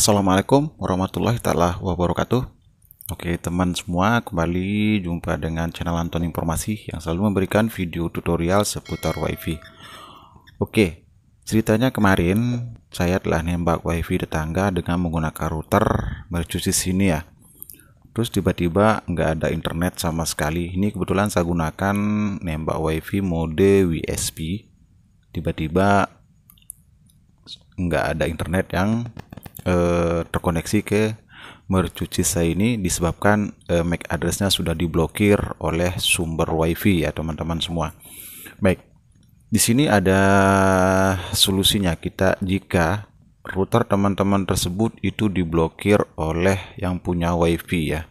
Assalamualaikum warahmatullahi taala wabarakatuh. Oke, teman semua, kembali jumpa dengan channel Anton Informasi yang selalu memberikan video tutorial seputar WiFi. Oke, ceritanya kemarin saya telah nembak WiFi tetangga dengan menggunakan router mercusis sini ya. Terus tiba-tiba nggak ada internet sama sekali. Ini kebetulan saya gunakan nembak WiFi mode WSP. Tiba-tiba nggak ada internet yang eh, terkoneksi ke mercuci saya ini disebabkan eh, MAC addressnya sudah diblokir oleh sumber WiFi ya teman-teman semua. Baik, di sini ada solusinya kita jika router teman-teman tersebut itu diblokir oleh yang punya WiFi ya.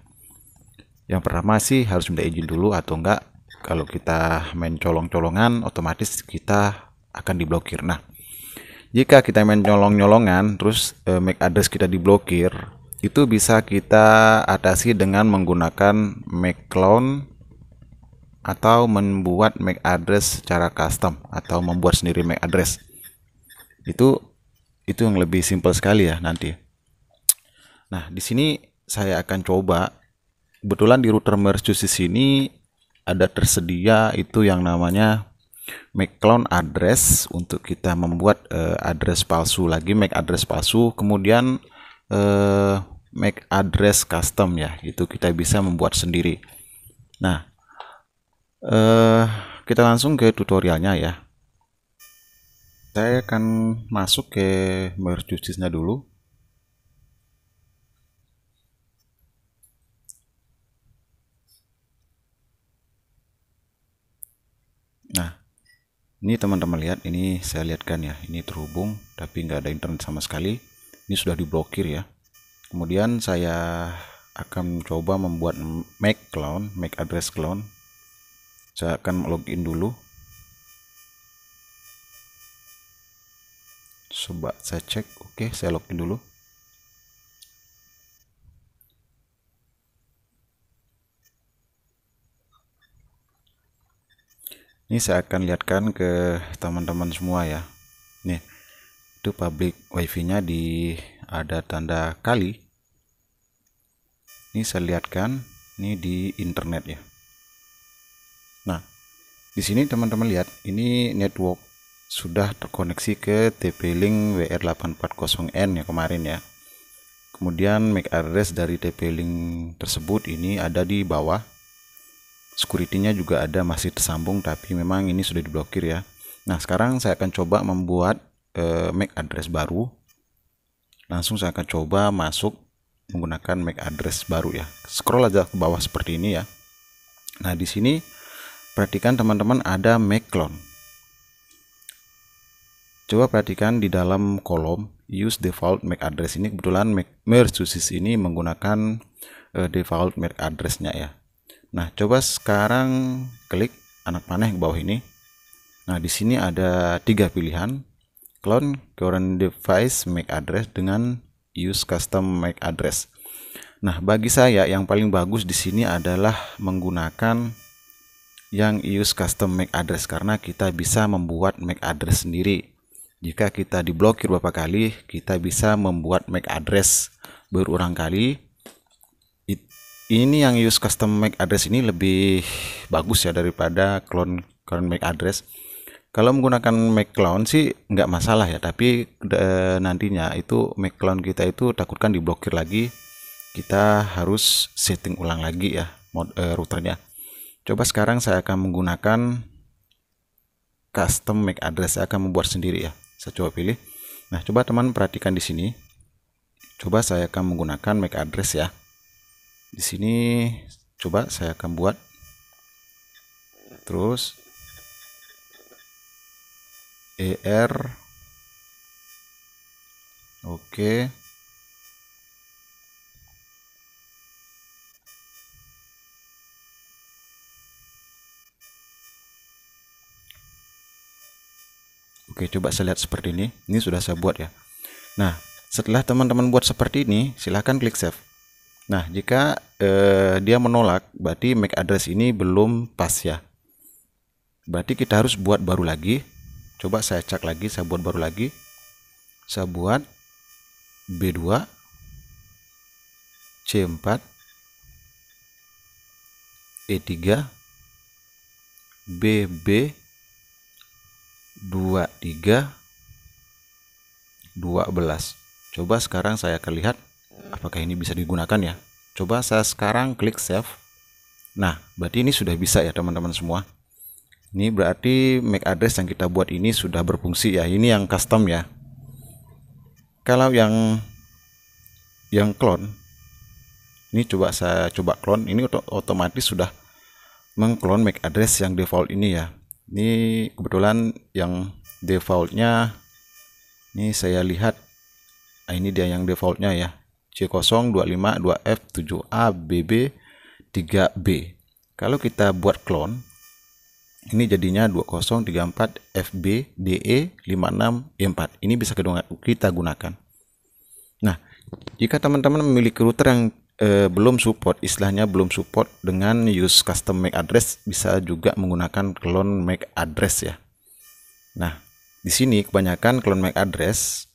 Yang pertama sih harus minta izin dulu atau enggak kalau kita main colong-colongan otomatis kita akan diblokir. Nah, jika kita main nyolong-nyolongan, terus e, MAC address kita diblokir, itu bisa kita atasi dengan menggunakan MAC clone atau membuat MAC address secara custom atau membuat sendiri MAC address. Itu itu yang lebih simple sekali ya nanti. Nah, di sini saya akan coba kebetulan di router merge di ini ada tersedia itu yang namanya make clone address untuk kita membuat uh, address palsu lagi make address palsu kemudian uh, make address custom ya itu kita bisa membuat sendiri nah uh, kita langsung ke tutorialnya ya saya akan masuk ke merge dulu ini teman-teman lihat ini saya lihatkan ya ini terhubung tapi nggak ada internet sama sekali ini sudah diblokir ya kemudian saya akan coba membuat mac clone mac address clone saya akan login dulu coba saya cek oke saya login dulu ini saya akan lihatkan ke teman-teman semua ya nih itu public wifi nya di ada tanda kali ini saya lihatkan ini di internet ya nah di sini teman-teman lihat ini network sudah terkoneksi ke TP-Link WR840N ya kemarin ya kemudian MAC address dari TP-Link tersebut ini ada di bawah security-nya juga ada masih tersambung tapi memang ini sudah diblokir ya. Nah, sekarang saya akan coba membuat uh, eh, MAC address baru. Langsung saya akan coba masuk menggunakan MAC address baru ya. Scroll aja ke bawah seperti ini ya. Nah, di sini perhatikan teman-teman ada MAC clone. Coba perhatikan di dalam kolom use default MAC address ini kebetulan MAC merge ini menggunakan uh, default MAC address-nya ya. Nah, coba sekarang klik anak panah yang bawah ini. Nah, di sini ada tiga pilihan. Clone current device MAC address dengan use custom MAC address. Nah, bagi saya yang paling bagus di sini adalah menggunakan yang use custom MAC address karena kita bisa membuat MAC address sendiri. Jika kita diblokir beberapa kali, kita bisa membuat MAC address berulang kali ini yang use custom MAC address ini lebih bagus ya daripada clone current MAC address. Kalau menggunakan MAC clone sih nggak masalah ya, tapi de, eh, nantinya itu MAC clone kita itu takutkan diblokir lagi, kita harus setting ulang lagi ya mod, e, routernya. Coba sekarang saya akan menggunakan custom MAC address, saya akan membuat sendiri ya. Saya coba pilih. Nah, coba teman perhatikan di sini. Coba saya akan menggunakan MAC address ya di sini coba saya akan buat terus er oke Oke, coba saya lihat seperti ini. Ini sudah saya buat ya. Nah, setelah teman-teman buat seperti ini, silahkan klik save. Nah, jika eh, dia menolak, berarti MAC address ini belum pas ya. Berarti kita harus buat baru lagi. Coba saya cek lagi, saya buat baru lagi. Saya buat B2 C4 E3 BB 23 12. Coba sekarang saya akan lihat apakah ini bisa digunakan ya coba saya sekarang klik save nah berarti ini sudah bisa ya teman-teman semua ini berarti MAC address yang kita buat ini sudah berfungsi ya ini yang custom ya kalau yang yang clone ini coba saya coba clone ini otomatis sudah mengclone MAC address yang default ini ya ini kebetulan yang defaultnya ini saya lihat ah, ini dia yang defaultnya ya c 025 2F, 7A, BB, 3B. Kalau kita buat clone ini jadinya 2034 fbde 56, E4. Ini bisa kita gunakan. Nah, jika teman-teman memiliki router yang eh, belum support, istilahnya belum support dengan use custom MAC address, bisa juga menggunakan clone MAC address ya. Nah, di sini kebanyakan clone MAC address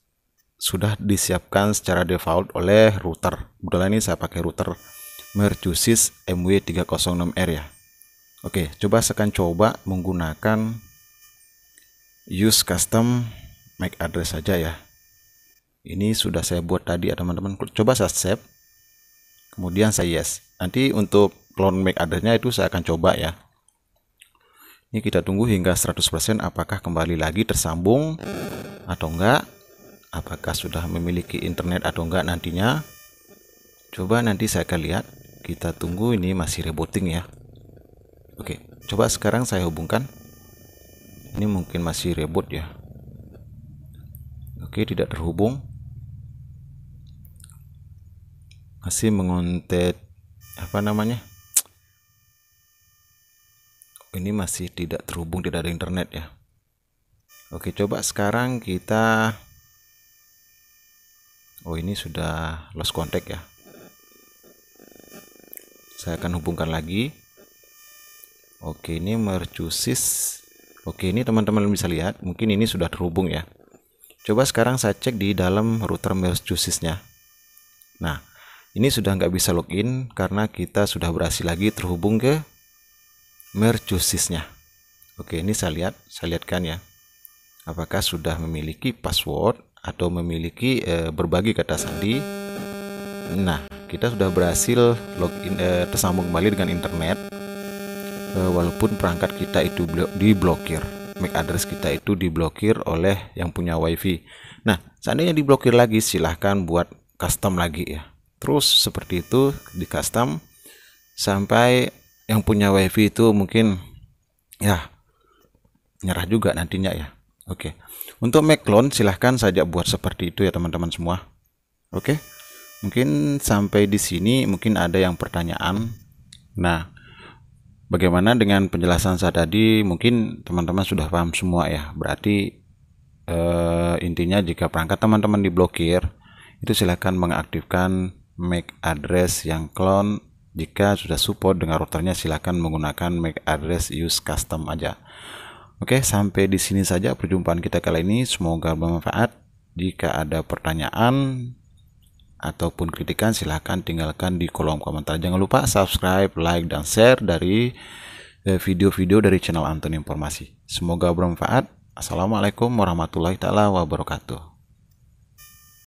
sudah disiapkan secara default oleh router. Kebetulan ini saya pakai router Mercusis MW306R ya. Oke, coba saya akan coba menggunakan use custom MAC address saja ya. Ini sudah saya buat tadi ya teman-teman. Coba saya save. Kemudian saya yes. Nanti untuk clone MAC addressnya itu saya akan coba ya. Ini kita tunggu hingga 100% apakah kembali lagi tersambung atau enggak apakah sudah memiliki internet atau enggak nantinya coba nanti saya akan lihat kita tunggu ini masih rebooting ya oke coba sekarang saya hubungkan ini mungkin masih reboot ya oke tidak terhubung masih mengontet apa namanya ini masih tidak terhubung tidak ada internet ya oke coba sekarang kita oh ini sudah lost contact ya saya akan hubungkan lagi oke ini mercusis oke ini teman-teman bisa lihat mungkin ini sudah terhubung ya coba sekarang saya cek di dalam router mercusisnya nah ini sudah nggak bisa login karena kita sudah berhasil lagi terhubung ke mercusisnya oke ini saya lihat saya lihatkan ya apakah sudah memiliki password atau memiliki e, berbagi kata sandi. Nah, kita sudah berhasil login e, tersambung kembali dengan internet e, walaupun perangkat kita itu diblokir. MAC address kita itu diblokir oleh yang punya WiFi. Nah, seandainya diblokir lagi silahkan buat custom lagi ya. Terus seperti itu di custom sampai yang punya WiFi itu mungkin ya nyerah juga nantinya ya. Oke. Okay. Untuk make clone silahkan saja buat seperti itu ya teman-teman semua. Oke. Okay. Mungkin sampai di sini mungkin ada yang pertanyaan. Nah, bagaimana dengan penjelasan saya tadi? Mungkin teman-teman sudah paham semua ya. Berarti eh, intinya jika perangkat teman-teman diblokir, itu silahkan mengaktifkan MAC address yang clone jika sudah support dengan routernya silahkan menggunakan MAC address use custom aja Oke, sampai di sini saja perjumpaan kita kali ini. Semoga bermanfaat. Jika ada pertanyaan ataupun kritikan, silahkan tinggalkan di kolom komentar. Jangan lupa subscribe, like, dan share dari eh, video-video dari channel Anton Informasi. Semoga bermanfaat. Assalamualaikum warahmatullahi taala wabarakatuh.